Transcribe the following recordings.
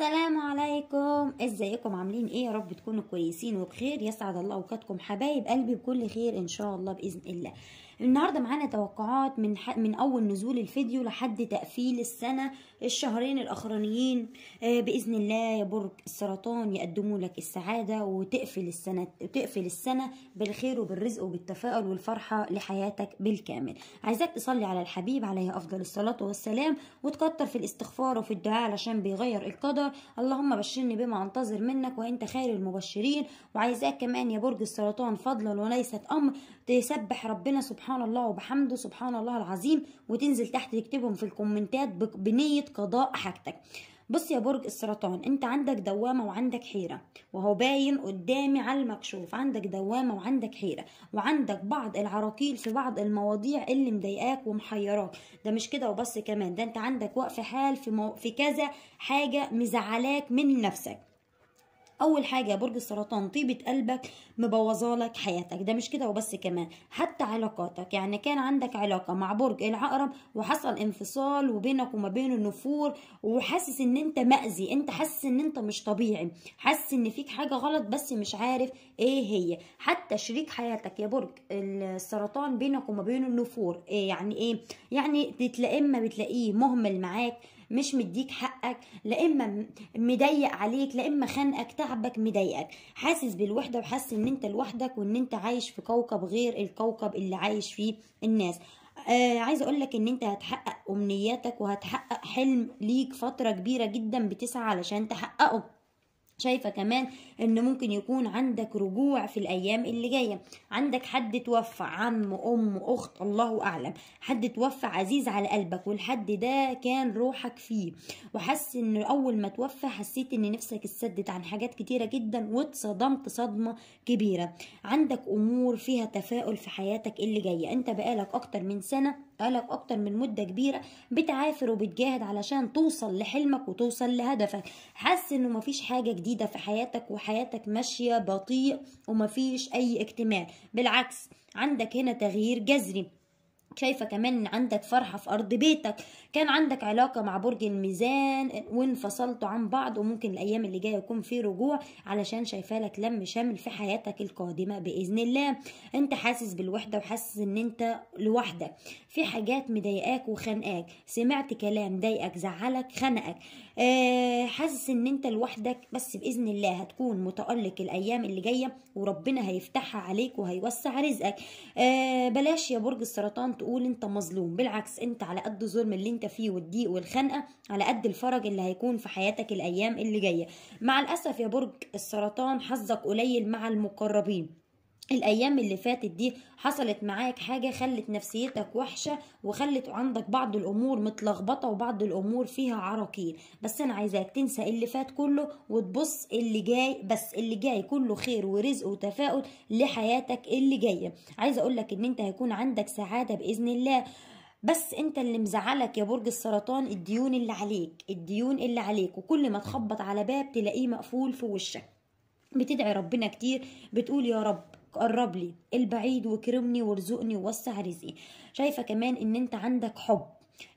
السلام عليكم ازيكم عاملين ايه يا رب تكونوا كويسين وبخير يسعد الله اوقاتكم حبايب قلبي بكل خير ان شاء الله باذن الله النهارده معانا توقعات من من اول نزول الفيديو لحد تقفيل السنه الشهرين الاخرانيين آه، باذن الله يا برج السرطان يقدموا لك السعاده وتقفل السنه وتقفل السنه بالخير وبالرزق وبالتفاؤل والفرحه لحياتك بالكامل عايزاك تصلي على الحبيب عليه افضل الصلاه والسلام وتكتر في الاستغفار وفي الدعاء علشان بيغير القدر اللهم بشرني بما انتظر منك وانت خير المبشرين وعايزاك كمان يا برج السرطان فضلا وليست امر تسبح ربنا سبحانه سبحان الله وبحمده سبحان الله العظيم وتنزل تحت تكتبهم في الكومنتات بنية قضاء حاجتك بص يا برج السرطان انت عندك دوامة وعندك حيرة وهو باين قدامي على المكشوف عندك دوامة وعندك حيرة وعندك بعض العراقيل في بعض المواضيع اللي مضايقاك ومحيراك ده مش كده وبس كمان ده انت عندك وقف حال في, مو... في كذا حاجة مزعلاك من نفسك اول حاجه برج السرطان طيبه قلبك مبوظالك حياتك ده مش كده وبس كمان حتى علاقاتك يعني كان عندك علاقه مع برج العقرب وحصل انفصال وبينك وما بينه نفور وحاسس ان انت مأذي انت حاسس ان انت مش طبيعي حاسس ان فيك حاجه غلط بس مش عارف ايه هي حتى شريك حياتك يا برج السرطان بينك وما بينه نفور إيه يعني ايه يعني تلاقيه ما بتلاقيه مهمل معاك مش مديك حقك لا اما مضيق عليك لا اما خانقك تعبك مضايقك حاسس بالوحده وحاسس ان انت لوحدك وان انت عايش في كوكب غير الكوكب اللي عايش فيه الناس آه عايزه اقول لك ان انت هتحقق امنياتك وهتحقق حلم ليك فتره كبيره جدا بتسعى علشان تحققه شايفة كمان ان ممكن يكون عندك رجوع في الايام اللي جاية عندك حد توفى عم ام اخت الله اعلم حد توفى عزيز على قلبك والحد ده كان روحك فيه وحس ان اول ما توفى حسيت ان نفسك اتسدت عن حاجات كتيرة جدا واتصدمت صدمة كبيرة عندك امور فيها تفاؤل في حياتك اللي جاية انت بقالك اكتر من سنة بقالك اكتر من مده كبيره بتعافر وبتجاهد علشان توصل لحلمك وتوصل لهدفك حاسس انه مفيش حاجه جديده في حياتك وحياتك ماشيه بطيء ومفيش اي اكتمال بالعكس عندك هنا تغيير جذري شايفه كمان عندك فرحه في ارض بيتك كان عندك علاقه مع برج الميزان وانفصلتوا عن بعض وممكن الايام اللي جايه يكون في رجوع علشان شايفه لك لم شامل في حياتك القادمه باذن الله انت حاسس بالوحده وحاسس ان انت لوحدك في حاجات مضايقاك وخانقاك سمعت كلام ضايقك زعلك خنقك آه، حاسس ان انت لوحدك بس باذن الله هتكون متالق الايام اللي جايه وربنا هيفتحها عليك وهيوسع رزقك آه، بلاش يا برج السرطان تقول انت مظلوم بالعكس انت على قد الظلم اللي انت فيه والضيق والخنقه على قد الفرج اللي هيكون في حياتك الايام اللي جايه مع الاسف يا برج السرطان حظك قليل مع المقربين الايام اللي فاتت دي حصلت معاك حاجه خلت نفسيتك وحشه وخلت عندك بعض الامور متلخبطه وبعض الامور فيها عراقيل بس انا عايزاك تنسى اللي فات كله وتبص اللي جاي بس اللي جاي كله خير ورزق وتفاؤل لحياتك اللي جايه عايزه اقولك ان انت هيكون عندك سعاده باذن الله بس انت اللي مزعلك يا برج السرطان الديون اللي عليك الديون اللي عليك وكل ما تخبط على باب تلاقيه مقفول في وشك بتدعي ربنا كتير بتقول يا رب قرب لي البعيد وكرمني وارزقني ووسع رزقي شايفه كمان ان انت عندك حب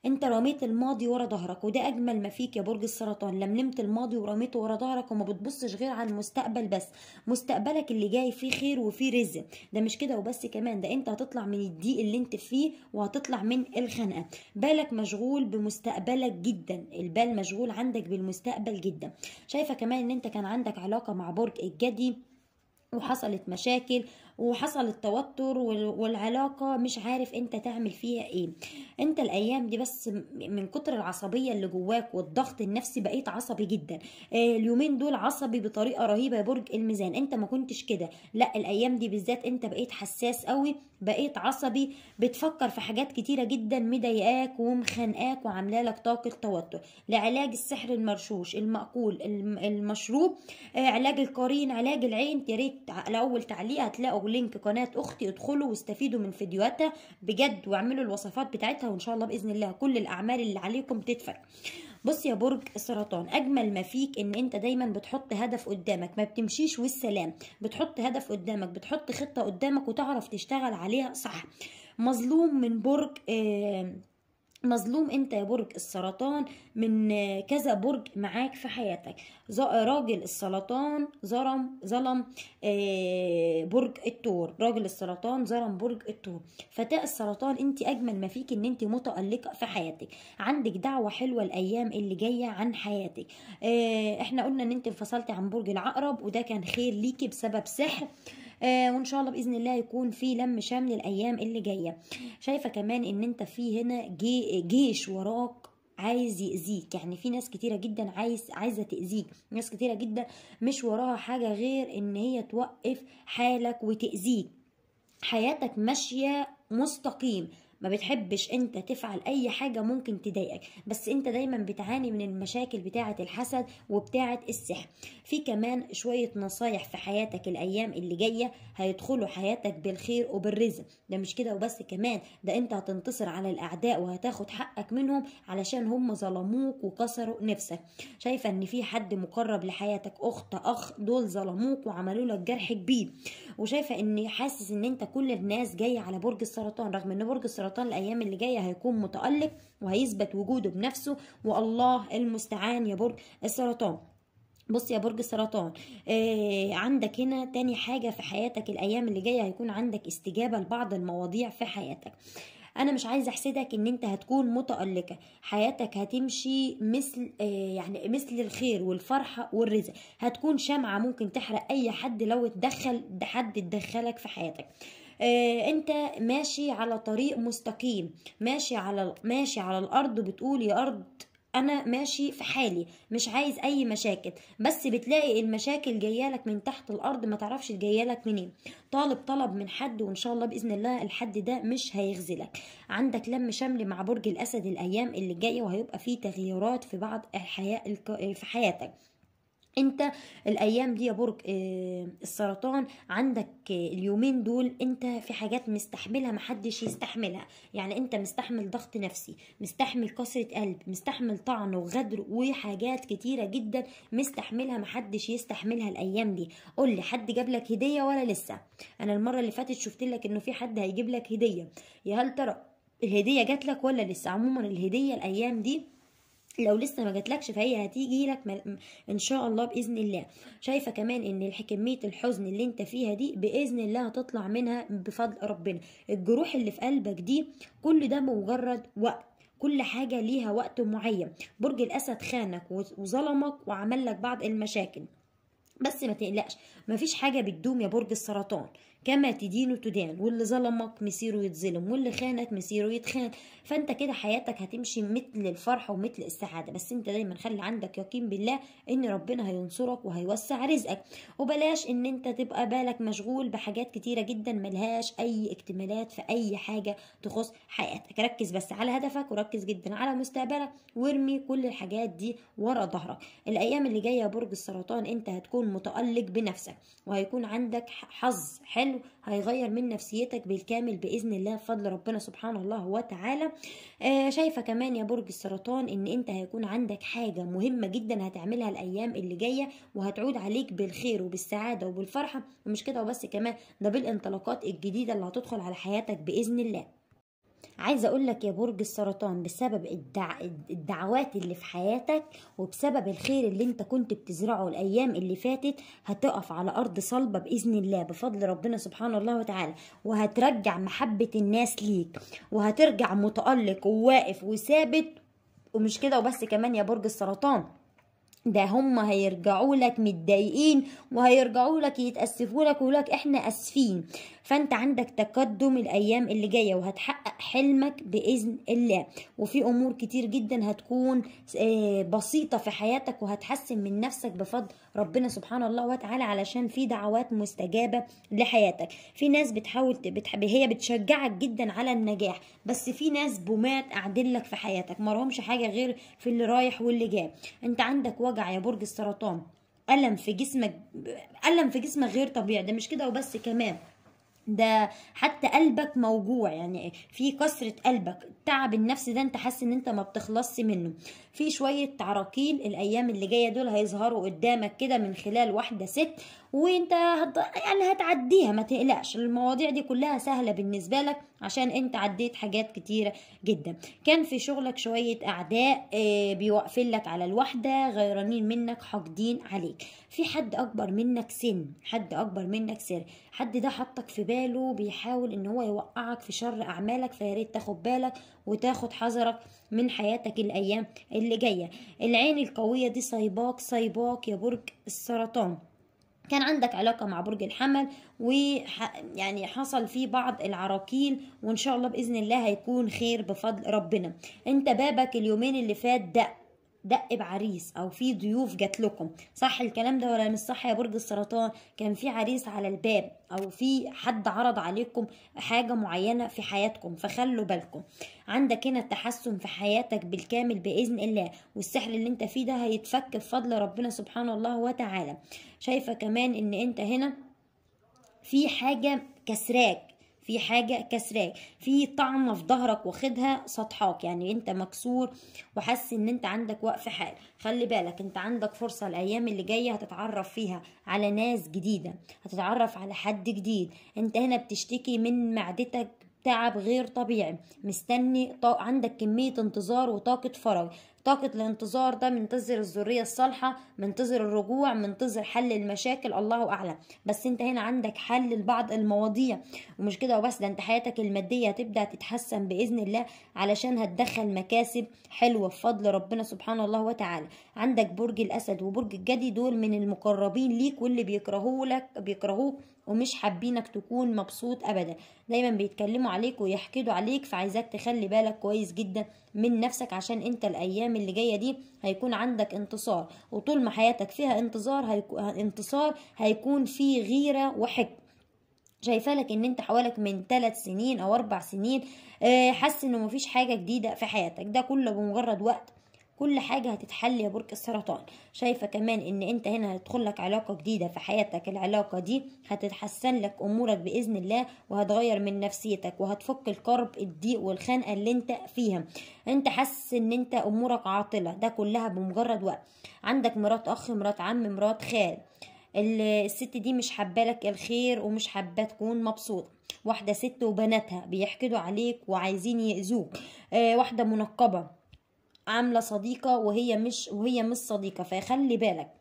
انت رميت الماضي ورا ظهرك وده اجمل ما فيك يا برج السرطان لملمت الماضي ورميته ورا ظهرك وما بتبصش غير على المستقبل بس مستقبلك اللي جاي فيه خير وفيه رزق ده مش كده وبس كمان ده انت هتطلع من الضيق اللي انت فيه وهتطلع من الخنقه بالك مشغول بمستقبلك جدا البال مشغول عندك بالمستقبل جدا شايفه كمان ان انت كان عندك علاقه مع برج الجدي وحصلت مشاكل وحصلت توتر والعلاقة مش عارف انت تعمل فيها ايه انت الايام دي بس من كتر العصبية اللي جواك والضغط النفسي بقيت عصبي جدا آه، اليومين دول عصبي بطريقة رهيبة يا برج الميزان انت ما كنتش كده لا الايام دي بالذات انت بقيت حساس قوي بقيت عصبي بتفكر في حاجات كتيرة جدا مضايقاك ومخانقاك لك طاقة توتر لعلاج السحر المرشوش المأكول المشروب آه، علاج القرين علاج العين ياريت لأول تعليق هتلاقوا لينك قناة أختي ادخلوا واستفيدوا من فيديوهاتها بجد واعملوا الوصفات بتاعتها وإن شاء الله بإذن الله كل الأعمال اللي عليكم تدفع بص يا برج السرطان اجمل ما فيك ان انت دايما بتحط هدف قدامك ما بتمشيش والسلام بتحط هدف قدامك بتحط خطه قدامك وتعرف تشتغل عليها صح مظلوم من برج آه مظلوم انت يا برج السرطان من كذا برج معاك في حياتك راجل السرطان ظلم ظلم آه، برج الثور راجل السرطان ظلم برج الثور فتاة السرطان انت اجمل ما فيك ان انت متألقة في حياتك عندك دعوة حلوة الايام اللي جاية عن حياتك آه، احنا قلنا ان انت انفصلتي عن برج العقرب وده كان خير ليكي بسبب سحر آه وان شاء الله باذن الله يكون في لم شمل الايام اللي جايه شايفه كمان ان انت في هنا جي جيش وراك عايز يأذيك يعني في ناس كتيرة جدا عايز عايزة تأذيك ناس كتيرة جدا مش وراها حاجة غير ان هي توقف حالك وتأذيك حياتك ماشية مستقيم ما بتحبش انت تفعل اي حاجه ممكن تضايقك بس انت دايما بتعاني من المشاكل بتاعه الحسد وبتاعه السحر في كمان شويه نصايح في حياتك الايام اللي جايه هيدخلوا حياتك بالخير وبالرزق ده مش كده وبس كمان ده انت هتنتصر على الاعداء وهتاخد حقك منهم علشان هم ظلموك وكسروا نفسك شايفه ان في حد مقرب لحياتك اخت اخ دول ظلموك وعملوا لك جرح كبير وشايفه ان حاسس ان انت كل الناس جايه على برج السرطان رغم ان برج السرطان الايام اللي جايه هيكون متالق وهيثبت وجوده بنفسه والله المستعان يا برج السرطان بص يا برج السرطان آه عندك هنا تاني حاجة في حياتك الأيام اللي جاية هيكون عندك استجابة لبعض المواضيع في حياتك انا مش عايزه احسدك ان انت هتكون متالقه حياتك هتمشي مثل آه، يعني مثل الخير والفرحه والرزق هتكون شمعه ممكن تحرق اي حد لو اتدخل حد اتدخلك في حياتك آه، انت ماشي على طريق مستقيم ماشي على ماشي على الارض بتقول يا ارض انا ماشي في حالي مش عايز اي مشاكل بس بتلاقي المشاكل جايه لك من تحت الارض ما تعرفش جايه لك منين طالب طلب من حد وان شاء الله باذن الله الحد ده مش هيغزلك عندك لم شمل مع برج الاسد الايام اللي جايه وهيبقى فيه تغييرات في بعض الحياه في حياتك انت الايام دي يا برج آه، السرطان عندك آه، اليومين دول انت في حاجات مستحملها محدش يستحملها يعني انت مستحمل ضغط نفسي مستحمل كسرة قلب مستحمل طعن وغدر وحاجات كتيرة جدا مستحملها محدش يستحملها الايام دي قول لي حد جاب لك هدية ولا لسه انا المرة اللي فاتت شفت لك انه في حد هيجيب لك هدية يا هل ترى الهدية جات لك ولا لسه عموما الهدية الايام دي لو لسه ما جاتلكش فهي هتيجي لك ان شاء الله باذن الله شايفه كمان ان كميه الحزن اللي انت فيها دي باذن الله هتطلع منها بفضل ربنا الجروح اللي في قلبك دي كل ده مجرد وقت كل حاجه ليها وقت معين برج الاسد خانك وظلمك وعمل لك بعض المشاكل بس ما تقلقش مفيش حاجه بتدوم يا برج السرطان كما تدين تدان واللي ظلمك مصيره يتظلم واللي خانك مصيره يتخان فانت كده حياتك هتمشي مثل الفرح ومثل السعاده بس انت دايما خلي عندك يقين بالله ان ربنا هينصرك وهيوسع رزقك وبلاش ان انت تبقى بالك مشغول بحاجات كتيره جدا ملهاش اي اكتمالات في اي حاجه تخص حياتك ركز بس على هدفك وركز جدا على مستقبلك وارمي كل الحاجات دي ورا ظهرك الايام اللي جايه برج السرطان انت هتكون متالق بنفسك وهيكون عندك حظ حلو هتعمله هيغير من نفسيتك بالكامل باذن الله بفضل ربنا سبحانه الله وتعالى آه شايفه كمان يا برج السرطان ان انت هيكون عندك حاجه مهمه جدا هتعملها الايام اللي جايه وهتعود عليك بالخير وبالسعاده وبالفرحه ومش كده وبس كمان ده بالانطلاقات الجديده اللي هتدخل على حياتك باذن الله عايزه اقول لك يا برج السرطان بسبب الدع... الدعوات اللي في حياتك وبسبب الخير اللي انت كنت بتزرعه الايام اللي فاتت هتقف على ارض صلبه باذن الله بفضل ربنا سبحانه الله وتعالى وهترجع محبه الناس ليك وهترجع متالق وواقف وثابت ومش كده وبس كمان يا برج السرطان ده هم هيرجعوا لك متضايقين وهيرجعوا لك يتأسفوا لك ويقولوا لك احنا اسفين فانت عندك تقدم الايام اللي جايه وهتحقق حلمك باذن الله وفي امور كتير جدا هتكون آه، بسيطه في حياتك وهتحسن من نفسك بفضل ربنا سبحانه الله وتعالى علشان في دعوات مستجابه لحياتك في ناس بتحاول بتحب هي بتشجعك جدا على النجاح بس في ناس بومات قاعدين لك في حياتك ما حاجه غير في اللي رايح واللي جاي انت عندك وجع يا برج السرطان ألم في جسمك ألم في جسمك غير طبيعي ده مش كده وبس كمان ده حتى قلبك موجوع يعني في كسرة قلبك تعب النفس ده انت حاسس ان انت ما بتخلصش منه في شوية عراقيل الايام اللي جاية دول هيظهروا قدامك كده من خلال واحدة ست وانت هت... يعني هتعديها ما تقلقش المواضيع دي كلها سهله بالنسبه لك عشان انت عديت حاجات كتيره جدا كان في شغلك شويه اعداء آه، بيوقفين لك على الوحدة غيرانين منك حاقدين عليك في حد اكبر منك سن حد اكبر منك سر حد ده حطك في باله بيحاول ان هو يوقعك في شر اعمالك فياريت تاخد بالك وتاخد حذرك من حياتك الايام اللي جايه العين القويه دي صيباك صيباك يا برج السرطان كان عندك علاقة مع برج الحمل ويعني حصل فيه بعض العراقيل وإن شاء الله بإذن الله هيكون خير بفضل ربنا أنت بابك اليومين اللي فات دق دق بعريس او في ضيوف جات لكم صح الكلام ده ولا مش صح يا برج السرطان كان في عريس على الباب او في حد عرض عليكم حاجه معينه في حياتكم فخلوا بالكم عندك هنا التحسن في حياتك بالكامل باذن الله والسحر اللي انت فيه ده هيتفك بفضل ربنا سبحانه الله وتعالى شايفه كمان ان انت هنا في حاجه كسراك في حاجة كسراك في طعنة في ظهرك واخدها سطحاك يعني انت مكسور وحاسس ان انت عندك وقف حال خلي بالك انت عندك فرصة الايام اللي جاية هتتعرف فيها على ناس جديدة هتتعرف على حد جديد انت هنا بتشتكي من معدتك تعب غير طبيعي مستني عندك كمية انتظار وطاقة فرج طاقة الانتظار ده منتظر الذرية الصالحة منتظر الرجوع منتظر حل المشاكل الله أعلم بس أنت هنا عندك حل لبعض المواضيع ومش كده وبس ده أنت حياتك المادية هتبدأ تتحسن بإذن الله علشان هتدخل مكاسب حلوة بفضل ربنا سبحانه الله وتعالى عندك برج الأسد وبرج الجدي دول من المقربين ليك واللي بيكرهوك بيكرهوك ومش حابينك تكون مبسوط ابدا دايما بيتكلموا عليك ويحقدوا عليك فعايزاك تخلي بالك كويس جدا من نفسك عشان انت الايام اللي جايه دي هيكون عندك انتصار وطول ما حياتك فيها انتظار هيكو انتصار هيكون فيه غيره وحك شايفه لك ان انت حوالك من ثلاث سنين او اربع سنين آه، حاسس انه مفيش حاجه جديده في حياتك ده كله بمجرد وقت كل حاجة هتتحل يا برج السرطان شايفة كمان ان انت هنا هتدخلك علاقة جديدة في حياتك العلاقة دي هتتحسن لك امورك بإذن الله وهتغير من نفسيتك وهتفك الكرب الضيق والخنقة اللي انت فيها انت حاسس ان انت امورك عاطلة ده كلها بمجرد وقت عندك مرات اخ مرات عم مرات خال الست دي مش حبالك الخير ومش حابه تكون مبسوطه واحده ست وبناتها بيحقدوا عليك وعايزين يأذوك آه واحده منقبه عامله صديقه وهي مش وهي مش صديقه فخلي بالك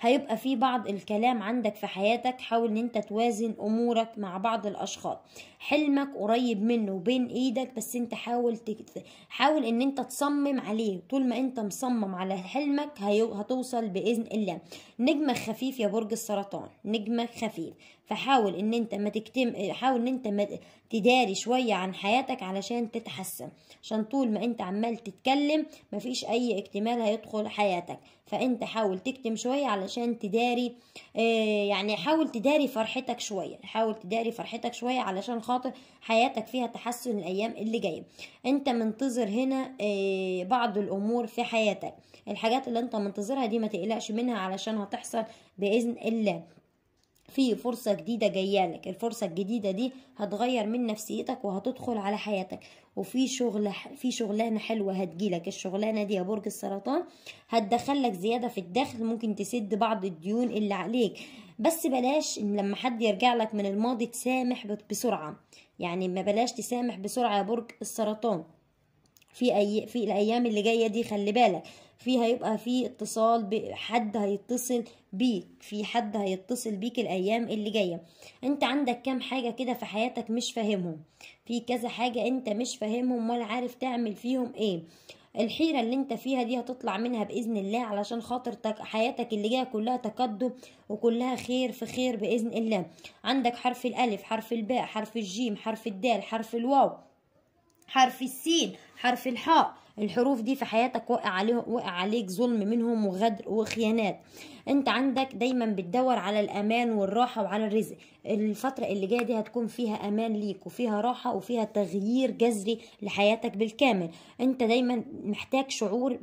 هيبقى في بعض الكلام عندك في حياتك حاول ان انت توازن امورك مع بعض الاشخاص حلمك قريب منه وبين ايدك بس انت حاول تكت... حاول ان انت تصمم عليه طول ما انت مصمم على حلمك هي... هتوصل باذن الله نجمك خفيف يا برج السرطان نجمك خفيف فحاول ان انت ما تكتم حاول ان انت ما تداري شويه عن حياتك علشان تتحسن عشان طول ما انت عمال تتكلم مفيش اي اكتمال هيدخل حياتك فانت حاول تكتم شويه علشان تداري آه، يعني حاول تداري فرحتك شويه حاول تداري فرحتك شويه علشان خاطر حياتك فيها تحسن الايام اللي جايه انت منتظر هنا آه، بعض الامور في حياتك الحاجات اللي انت منتظرها دي ما تقلقش منها علشان هتحصل باذن الله في فرصة جديدة جاية لك الفرصة الجديدة دي هتغير من نفسيتك وهتدخل على حياتك وفي شغل في شغلانة حلوة هتجيلك الشغلانة دي يا برج السرطان هتدخلك زيادة في الدخل ممكن تسد بعض الديون اللي عليك بس بلاش إن لما حد يرجع لك من الماضي تسامح بسرعة يعني ما بلاش تسامح بسرعة يا برج السرطان في أي في الأيام اللي جاية دي خلي بالك في هيبقى في اتصال بحد هيتصل بيك في حد هيتصل بيك الايام اللي جايه انت عندك كام حاجه كده في حياتك مش فاهمهم في كذا حاجه انت مش فاهمهم ولا عارف تعمل فيهم ايه الحيرة اللي انت فيها دي هتطلع منها بإذن الله علشان خاطر حياتك اللي جاية كلها تقدم وكلها خير في خير بإذن الله عندك حرف الألف حرف الباء حرف الجيم حرف الدال حرف الواو حرف السين حرف الحاء الحروف دي في حياتك وقع عليه وقع عليك ظلم منهم وغدر وخيانات انت عندك دايما بتدور على الامان والراحه وعلى الرزق الفتره اللي جايه دي هتكون فيها امان ليك وفيها راحه وفيها تغيير جذري لحياتك بالكامل انت دايما محتاج شعور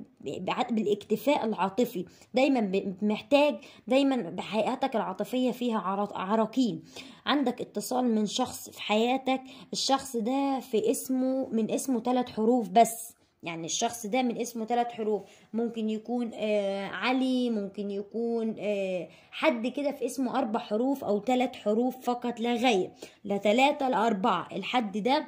بالاكتفاء العاطفي دايما محتاج دايما بحياتك العاطفيه فيها عراقيل عندك اتصال من شخص في حياتك الشخص ده في اسمه من اسمه ثلاث حروف بس يعني الشخص ده من اسمه ثلاث حروف ممكن يكون آه علي ممكن يكون آه حد كده في اسمه اربع حروف او ثلاث حروف فقط لا غير لا ثلاثة لا اربعة الحد ده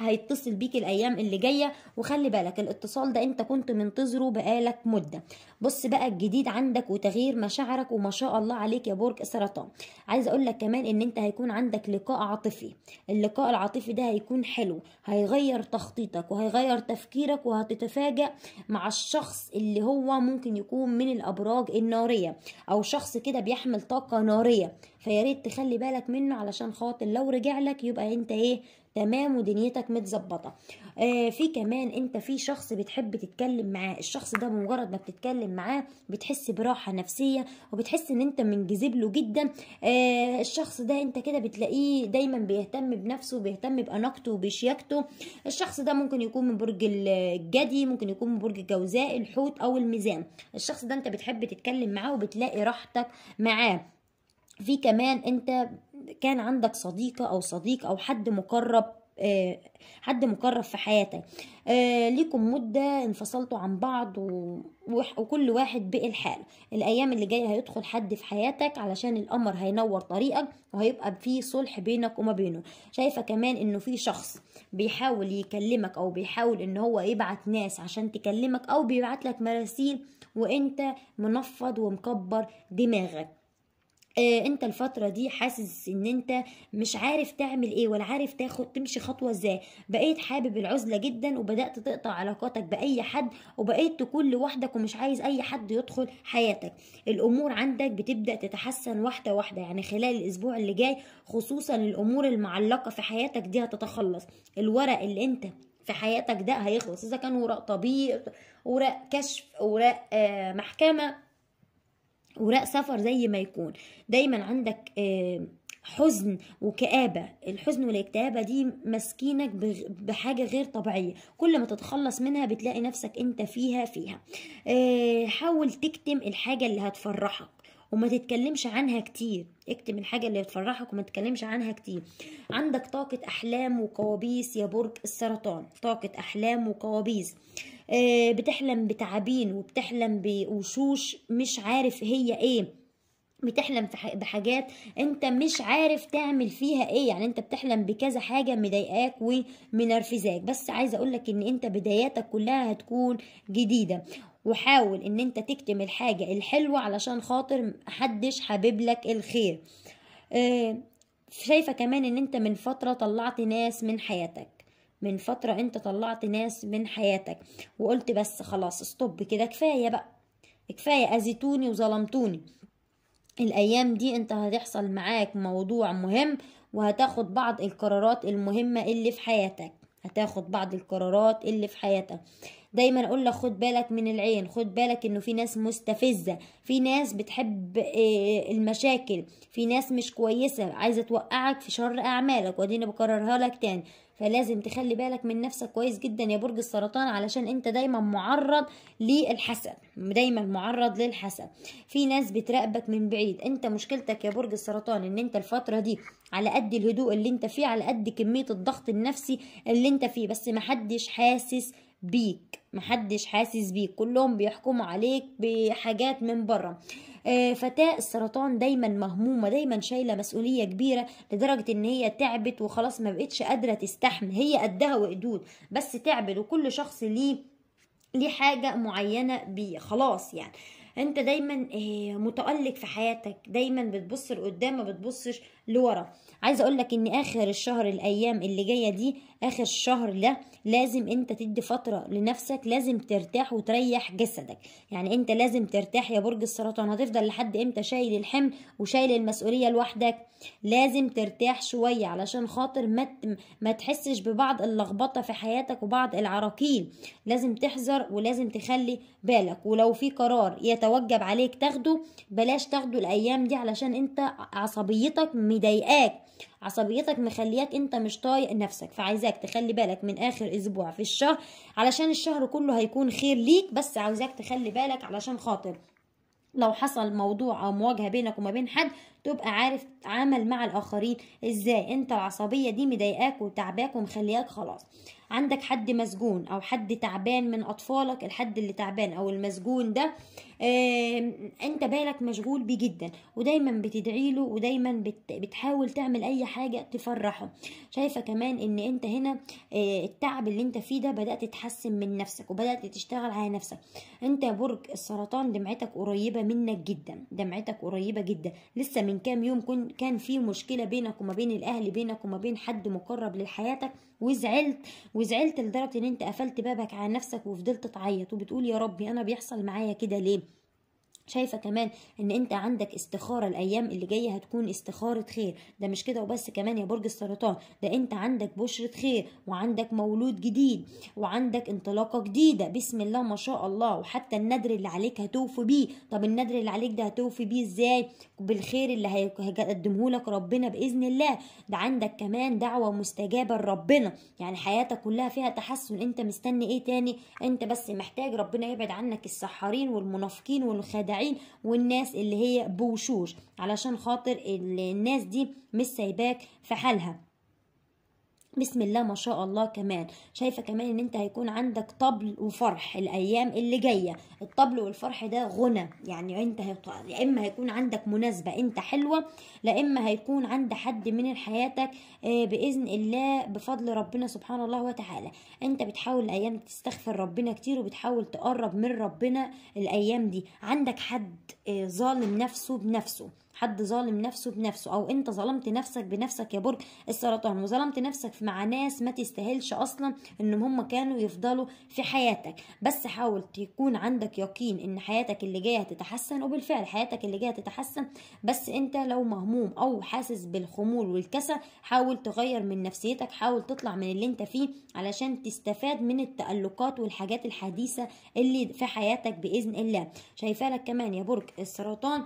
هيتصل بيك الايام اللي جايه وخلي بالك الاتصال ده انت كنت منتظره بقالك مده بص بقى الجديد عندك وتغيير مشاعرك وما شاء الله عليك يا برج سرطان عايز اقول لك كمان ان انت هيكون عندك لقاء عاطفي اللقاء العاطفي ده هيكون حلو هيغير تخطيطك وهيغير تفكيرك وهتتفاجئ مع الشخص اللي هو ممكن يكون من الابراج الناريه او شخص كده بيحمل طاقه ناريه فياريت تخلي بالك منه علشان خاطر لو رجع لك يبقى انت ايه تمام ودنيتك متظبطه آه، في كمان انت في شخص بتحب تتكلم معاه الشخص ده بمجرد ما بتتكلم معاه بتحس براحه نفسيه وبتحس ان انت منجذب له جدا آه، الشخص ده انت كده بتلاقيه دايما بيهتم بنفسه بيهتم باناقته وبشياكته الشخص ده ممكن يكون من برج الجدي ممكن يكون من برج الجوزاء الحوت او الميزان الشخص ده انت بتحب تتكلم معاه وبتلاقي راحتك معاه في كمان انت كان عندك صديقة أو صديق أو حد مقرب آه، حد مقرب في حياتك آه، ليكم مدة انفصلتوا عن بعض وكل واحد بقي الحال الأيام اللي جاية هيدخل حد في حياتك علشان القمر هينور طريقك وهيبقى في صلح بينك وما بينه شايفة كمان إنه في شخص بيحاول يكلمك أو بيحاول إن هو يبعت ناس عشان تكلمك أو بيبعت لك مراسيل وإنت منفض ومكبر دماغك آه انت الفتره دي حاسس ان انت مش عارف تعمل ايه ولا عارف تاخد تمشي خطوه ازاي بقيت حابب العزله جدا وبدات تقطع علاقاتك باي حد وبقيت تكون لوحدك ومش عايز اي حد يدخل حياتك الامور عندك بتبدا تتحسن واحده واحده يعني خلال الاسبوع اللي جاي خصوصا الامور المعلقه في حياتك دي هتتخلص الورق اللي انت في حياتك ده هيخلص اذا كان ورق طبيب ورق كشف ورق آه محكمه اوراق سفر زي ما يكون دايما عندك حزن وكآبة الحزن والاكتئابة دي مسكينك بحاجة غير طبيعية كل ما تتخلص منها بتلاقي نفسك انت فيها فيها آه، حاول تكتم الحاجة اللي هتفرحك وما تتكلمش عنها كتير اكتب الحاجة اللي بتفرحك وما تتكلمش عنها كتير عندك طاقة أحلام وكوابيس يا برج السرطان طاقة أحلام وكوابيس آه، بتحلم بتعابين وبتحلم بوشوش مش عارف هي ايه بتحلم بحاجات انت مش عارف تعمل فيها ايه يعني انت بتحلم بكذا حاجه مضايقاك ومنرفزاك بس عايزه اقولك ان انت بداياتك كلها هتكون جديده وحاول ان انت تكتم الحاجة الحلوة علشان خاطر محدش حابب لك الخير آه، شايفة كمان ان انت من فترة طلعت ناس من حياتك من فترة انت طلعت ناس من حياتك وقلت بس خلاص استوب كده كفاية بقى كفاية اذيتوني وظلمتوني الايام دي انت هتحصل معاك موضوع مهم وهتاخد بعض القرارات المهمة اللي في حياتك هتاخد بعض القرارات اللي في حياتك دايما اقول لك خد بالك من العين خد بالك انه في ناس مستفزه في ناس بتحب آه، المشاكل في ناس مش كويسه عايزه توقعك في شر اعمالك وادينا بكررها لك تاني فلازم تخلي بالك من نفسك كويس جدا يا برج السرطان علشان انت دايما معرض للحسد دايما معرض للحسد في ناس بتراقبك من بعيد انت مشكلتك يا برج السرطان ان انت الفتره دي على قد الهدوء اللي انت فيه على قد كميه الضغط النفسي اللي انت فيه بس محدش حاسس بيك محدش حاسس بيك كلهم بيحكموا عليك بحاجات من بره آه، فتاة السرطان دايما مهمومة دايما شايلة مسؤولية كبيرة لدرجة ان هي تعبت وخلاص ما بقتش قادرة تستحمل هي قدها وقدود بس تعبت وكل شخص ليه ليه حاجة معينة خلاص يعني انت دايما آه، متألق في حياتك دايما بتبص لقدام ما بتبصش لورا عايزه اقولك ان اخر الشهر الايام اللي جايه دي اخر الشهر ده لازم انت تدي فتره لنفسك لازم ترتاح وتريح جسدك يعني انت لازم ترتاح يا برج السرطان هتفضل لحد امتى شايل الحمل وشايل المسؤوليه لوحدك لازم ترتاح شويه علشان خاطر ما ما تحسش ببعض اللخبطه في حياتك وبعض العراقيل لازم تحذر ولازم تخلي بالك ولو في قرار يتوجب عليك تاخده بلاش تاخده الايام دي علشان انت عصبيتك مضايقاك عصبيتك مخلياك انت مش طايق نفسك فعايزاك تخلي بالك من اخر اسبوع في الشهر علشان الشهر كله هيكون خير ليك بس عاوزاك تخلي بالك علشان خاطر لو حصل موضوع او مواجهه بينك وما بين حد تبقى عارف تتعامل مع الاخرين ازاي انت العصبيه دي مضايقاك وتعباك ومخلياك خلاص عندك حد مسجون او حد تعبان من اطفالك الحد اللي تعبان او المسجون ده آه انت بالك مشغول بيه جدا ودايما بتدعي له ودايما بت بتحاول تعمل اي حاجه تفرحه شايفه كمان ان انت هنا آه التعب اللي انت فيه ده بدات تتحسن من نفسك وبدات تشتغل على نفسك انت يا برج السرطان دمعتك قريبه منك جدا دمعتك قريبه جدا لسه من كام يوم كان في مشكله بينك وما بين الاهل بينك وما بين حد مقرب لحياتك وزعلت وزعلت لدرجه ان انت قفلت بابك على نفسك وفضلت تعيط وبتقول يا ربي انا بيحصل معايا كده ليه شايفه كمان ان انت عندك استخاره الايام اللي جايه هتكون استخاره خير ده مش كده وبس كمان يا برج السرطان ده انت عندك بشره خير وعندك مولود جديد وعندك انطلاقه جديده بسم الله ما شاء الله وحتى الندر اللي عليك هتوفي بيه طب الندر اللي عليك ده هتوفي بيه ازاي بالخير اللي هيقدمه لك ربنا باذن الله ده عندك كمان دعوه مستجابه لربنا يعني حياتك كلها فيها تحسن انت مستني ايه تاني انت بس محتاج ربنا يبعد عنك السحارين والمنافقين والخادعين المتابعين والناس اللي هي بوشوش علشان خاطر الناس دي مش سايباك في حالها بسم الله ما شاء الله كمان شايفه كمان ان انت هيكون عندك طبل وفرح الايام اللي جايه الطبل والفرح ده غنى يعني انت هيط... يا اما هيكون عندك مناسبه انت حلوه لا اما هيكون عند حد من حياتك آه، باذن الله بفضل ربنا سبحان الله وتعالى انت بتحاول الايام تستغفر ربنا كتير وبتحاول تقرب من ربنا الايام دي عندك حد آه، ظالم نفسه بنفسه حد ظالم نفسه بنفسه او انت ظلمت نفسك بنفسك يا برج السرطان وظلمت نفسك مع ناس ما تستاهلش اصلا ان هم كانوا يفضلوا في حياتك بس حاول تكون عندك يقين ان حياتك اللي جايه هتتحسن وبالفعل حياتك اللي جايه هتتحسن بس انت لو مهموم او حاسس بالخمول والكسل حاول تغير من نفسيتك حاول تطلع من اللي انت فيه علشان تستفاد من التألقات والحاجات الحديثة اللي في حياتك بإذن الله شايفة لك كمان يا برج السرطان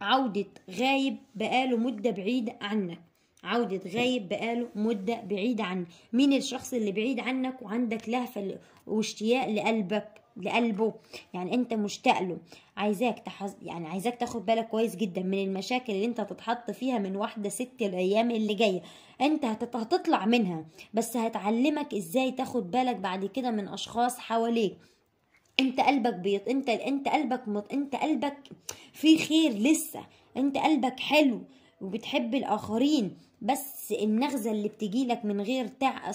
عودة غايب بقاله مدة بعيدة عنك عودة غايب بقاله مدة بعيدة عنك مين الشخص اللي بعيد عنك وعندك لهفة واشتياق لقلبك لقلبه يعني انت مشتاق له عايزاك تحز... يعني عايزاك تاخد بالك كويس جدا من المشاكل اللي انت هتتحط فيها من واحده ست الايام اللي جايه انت هتت... هتطلع منها بس هتعلمك ازاي تاخد بالك بعد كده من اشخاص حواليك انت قلبك بيض انت انت قلبك مط انت قلبك في خير لسه انت قلبك حلو وبتحب الاخرين بس النغزة اللي بتجيلك من غير تع...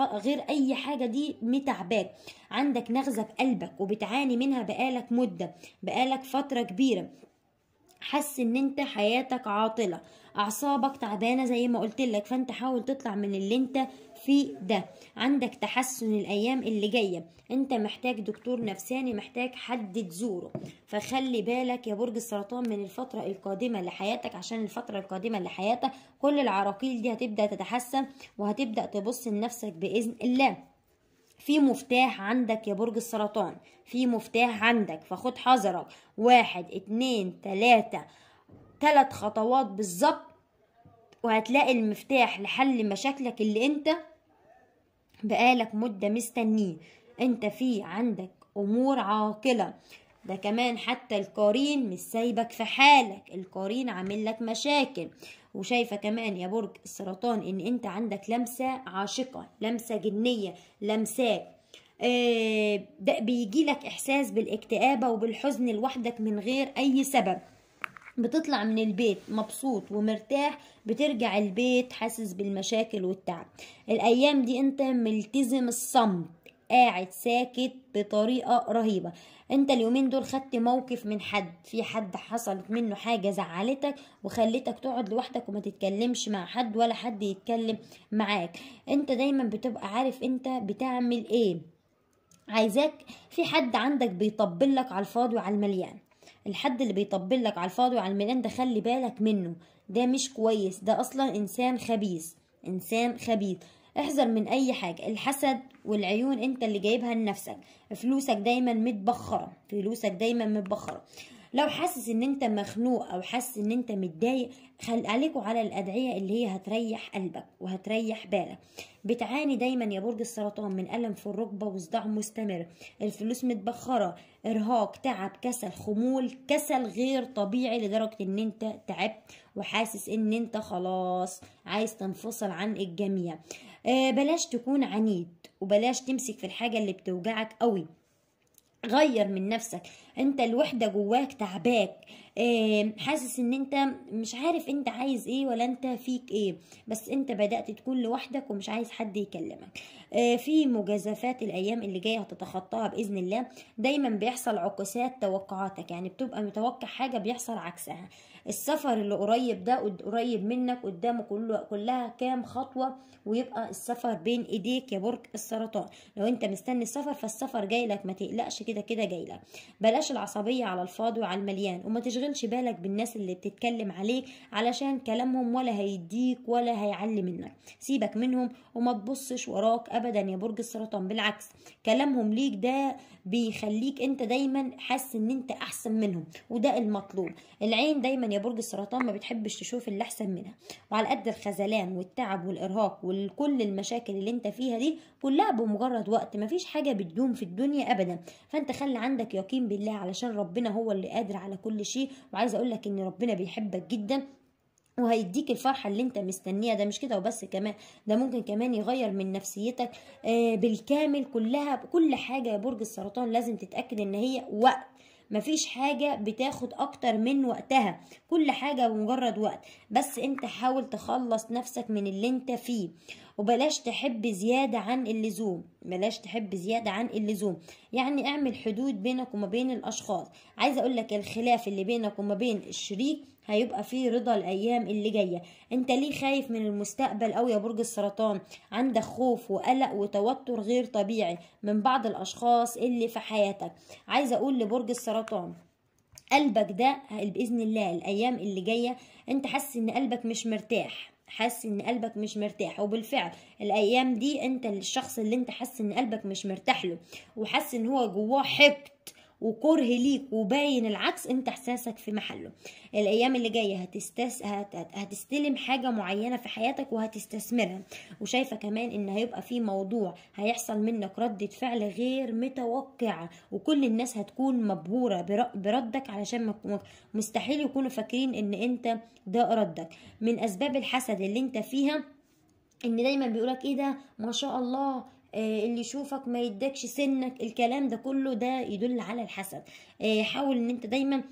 غير اي حاجة دي متعباك عندك نغزة في قلبك وبتعاني منها بقالك مدة بقالك فترة كبيرة حس ان انت حياتك عاطلة اعصابك تعبانه زي ما قلت لك فانت حاول تطلع من اللي انت فيه ده عندك تحسن الايام اللي جايه انت محتاج دكتور نفساني محتاج حد تزوره فخلي بالك يا برج السرطان من الفتره القادمه لحياتك عشان الفتره القادمه لحياتك كل العراقيل دي هتبدا تتحسن وهتبدا تبص لنفسك باذن الله في مفتاح عندك يا برج السرطان في مفتاح عندك فخد حذرك واحد اتنين تلاتة ثلاث خطوات بالظبط وهتلاقي المفتاح لحل مشاكلك اللي انت بقالك مدة مستنيه انت في عندك امور عاقلة ده كمان حتى القرين مش سايبك في حالك القرين عامل لك مشاكل وشايفه كمان يا برج السرطان ان انت عندك لمسه عاشقه لمسه جنيه لمساك آه، ده بيجي بيجيلك احساس بالاكتئابه وبالحزن لوحدك من غير اي سبب بتطلع من البيت مبسوط ومرتاح بترجع البيت حاسس بالمشاكل والتعب الايام دي انت ملتزم الصمت قاعد ساكت بطريقة رهيبة انت اليومين دول خدت موقف من حد في حد حصلت منه حاجة زعلتك وخلتك تقعد لوحدك وما تتكلمش مع حد ولا حد يتكلم معاك انت دايما بتبقى عارف انت بتعمل ايه عايزاك في حد عندك بيطبلك على الفاضي وعلى المليان الحد اللي بيطبل لك على الفاضي وعلى الميدان ده خلي بالك منه ده مش كويس ده اصلا انسان خبيث انسان خبيث احذر من اي حاجة الحسد والعيون انت اللي جايبها لنفسك فلوسك دايما متبخرة فلوسك دايما متبخرة لو حاسس ان انت مخنوق او حاسس ان انت متضايق خل عليكوا على الادعيه اللي هي هتريح قلبك وهتريح بالك بتعاني دايما يا برج السرطان من الم في الركبه وصداع مستمر الفلوس متبخره ارهاق تعب كسل خمول كسل غير طبيعي لدرجه ان انت تعبت وحاسس ان انت خلاص عايز تنفصل عن الجميع آه بلاش تكون عنيد وبلاش تمسك في الحاجه اللي بتوجعك قوي غير من نفسك انت الوحده جواك تعباك حاسس ان انت مش عارف انت عايز ايه ولا انت فيك ايه بس انت بدات تكون لوحدك ومش عايز حد يكلمك آه، في مجازفات الايام اللي جايه هتتخطاها باذن الله دايما بيحصل عكسات توقعاتك يعني بتبقى متوقع حاجه بيحصل عكسها السفر اللي قريب ده قريب منك قدامه كله كلها كام خطوه ويبقى السفر بين ايديك يا برج السرطان لو انت مستني السفر فالسفر جاي لك ما تقلقش كده كده جاي لك بلاش العصبيه على الفاضي وعلى المليان وما تشغلش بالك بالناس اللي بتتكلم عليك علشان كلامهم ولا هيديك ولا هيعلي منك سيبك منهم وما تبصش وراك ابدا يا برج السرطان بالعكس كلامهم ليك ده بيخليك انت دايما حاسس ان انت احسن منهم وده المطلوب العين دايما يا برج السرطان ما بتحبش تشوف اللي احسن منها وعلى قد الخذلان والتعب والارهاق وكل المشاكل اللي انت فيها دي كلها بمجرد وقت مفيش حاجه بتدوم في الدنيا ابدا فانت خلي عندك يقين بالله علشان ربنا هو اللي قادر على كل شيء وعايزه اقول لك ان ربنا بيحبك جدا وهيديك الفرحة اللي انت مستنيها ده مش كده وبس كمان ده ممكن كمان يغير من نفسيتك آه، بالكامل كلها كل حاجة يا برج السرطان لازم تتأكد ان هي وقت مفيش حاجة بتاخد أكتر من وقتها كل حاجة بمجرد وقت بس أنت حاول تخلص نفسك من اللي أنت فيه وبلاش تحب زيادة عن اللزوم بلاش تحب زيادة عن اللزوم يعني اعمل حدود بينك وما بين الأشخاص عايزة أقولك الخلاف اللي بينك وما بين الشريك هيبقى فيه رضا الايام اللي جايه انت ليه خايف من المستقبل او يا برج السرطان عندك خوف وقلق وتوتر غير طبيعي من بعض الاشخاص اللي في حياتك عايزه اقول لبرج السرطان قلبك ده باذن الله الايام اللي جايه انت حاسس ان قلبك مش مرتاح حاسس ان قلبك مش مرتاح وبالفعل الايام دي انت الشخص اللي انت حاسس ان قلبك مش مرتاح له وحاسس ان هو جواه حقد وكره ليك وباين العكس انت احساسك في محله الايام اللي جايه هتستس... هت... هتستلم حاجه معينه في حياتك وهتستثمرها وشايفه كمان ان هيبقى في موضوع هيحصل منك رده فعل غير متوقعه وكل الناس هتكون مبهوره بر... بردك علشان مستحيل يكونوا فاكرين ان انت ده ردك من اسباب الحسد اللي انت فيها ان دايما بيقولك ايه ده ما شاء الله آه، اللي يشوفك ما يدكش سنك الكلام ده كله ده يدل على الحسد آه، حاول ان انت دايما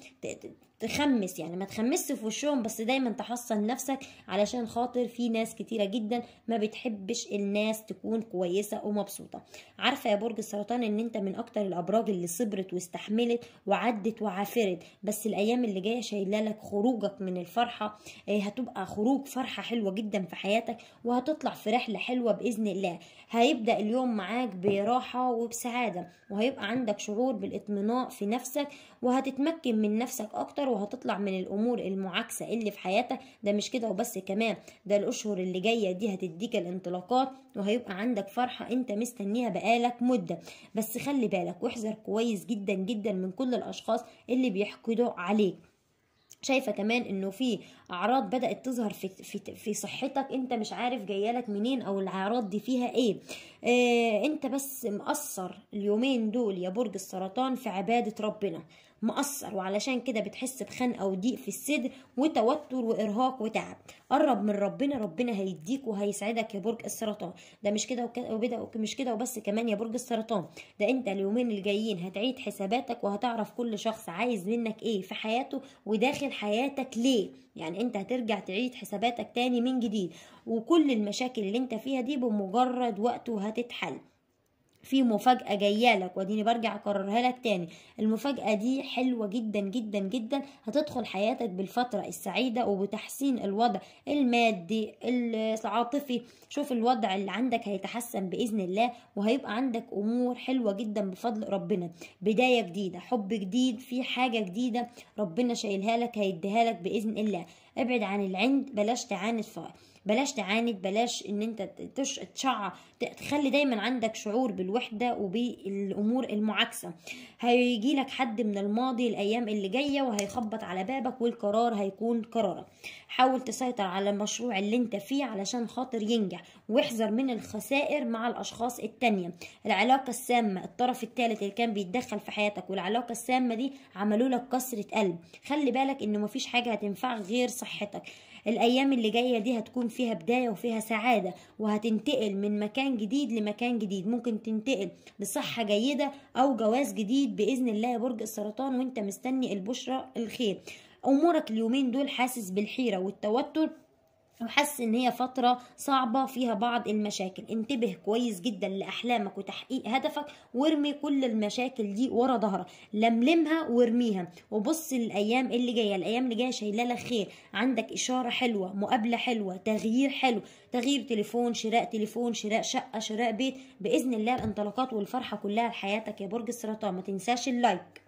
تخمس يعني ما تخمسش في وشهم بس دايما تحصن نفسك علشان خاطر في ناس كتيره جدا ما بتحبش الناس تكون كويسه ومبسوطه عارفه يا برج السرطان ان انت من اكتر الابراج اللي صبرت واستحملت وعدت وعافرت بس الايام اللي جايه شايله لك خروجك من الفرحه آه، هتبقى خروج فرحه حلوه جدا في حياتك وهتطلع في رحله حلوه باذن الله هيبدا اليوم معاك براحه وبسعاده وهيبقى عندك شعور بالاطمئنان في نفسك وهتتمكن من نفسك اكتر شهر وهتطلع من الامور المعاكسه اللي في حياتك ده مش كده وبس كمان ده الاشهر اللي جايه دي هتديك الانطلاقات وهيبقى عندك فرحه انت مستنيها بقالك مده بس خلي بالك واحذر كويس جدا جدا من كل الاشخاص اللي بيحقدوا عليك شايفه كمان انه في اعراض بدات تظهر في في في صحتك انت مش عارف جايالك منين او الاعراض دي فيها ايه آه انت بس مقصر اليومين دول يا برج السرطان في عباده ربنا مقصر وعلشان كده بتحس بخنقه وضيق في الصدر وتوتر وارهاق وتعب قرب من ربنا ربنا هيديك وهيسعدك يا برج السرطان ده مش كده وكده مش كده وبس كمان يا برج السرطان ده انت اليومين الجايين هتعيد حساباتك وهتعرف كل شخص عايز منك ايه في حياته وداخل حياتك ليه يعني انت هترجع تعيد حساباتك تاني من جديد وكل المشاكل اللي انت فيها دي بمجرد وقت وهتتحل في مفاجاه جايه لك واديني برجع اكررها لك تاني المفاجاه دي حلوه جدا جدا جدا هتدخل حياتك بالفتره السعيده وبتحسين الوضع المادي العاطفي شوف الوضع اللي عندك هيتحسن باذن الله وهيبقى عندك امور حلوه جدا بفضل ربنا بدايه جديده حب جديد في حاجه جديده ربنا شايلها لك هيديها لك باذن الله ابعد عن العند بلاش تعاند بلاش تعاند بلاش ان انت تش... تشع تخلي دايما عندك شعور بالوحده وبالامور المعاكسه هيجي لك حد من الماضي الايام اللي جايه وهيخبط على بابك والقرار هيكون قرارك حاول تسيطر على المشروع اللي انت فيه علشان خاطر ينجح واحذر من الخسائر مع الاشخاص التانية العلاقه السامه الطرف الثالث اللي كان بيتدخل في حياتك والعلاقه السامه دي عملوا لك كسره قلب خلي بالك ان مفيش حاجه هتنفعك غير صحتك الايام اللي جايه دي هتكون فيها بدايه وفيها سعاده وهتنتقل من مكان جديد لمكان جديد ممكن تنتقل بصحة جيده او جواز جديد باذن الله برج السرطان وانت مستني البشرى الخير امورك اليومين دول حاسس بالحيره والتوتر وحس ان هي فترة صعبة فيها بعض المشاكل انتبه كويس جدا لأحلامك وتحقيق هدفك وارمي كل المشاكل دي ورا ظهرك لملمها وارميها وبص للأيام اللي جاية الأيام اللي جاية شايلة لك خير عندك إشارة حلوة مقابلة حلوة تغيير حلو تغيير تليفون شراء تليفون شراء شقة شراء بيت بإذن الله الانطلاقات والفرحة كلها لحياتك يا برج السرطان ما تنساش اللايك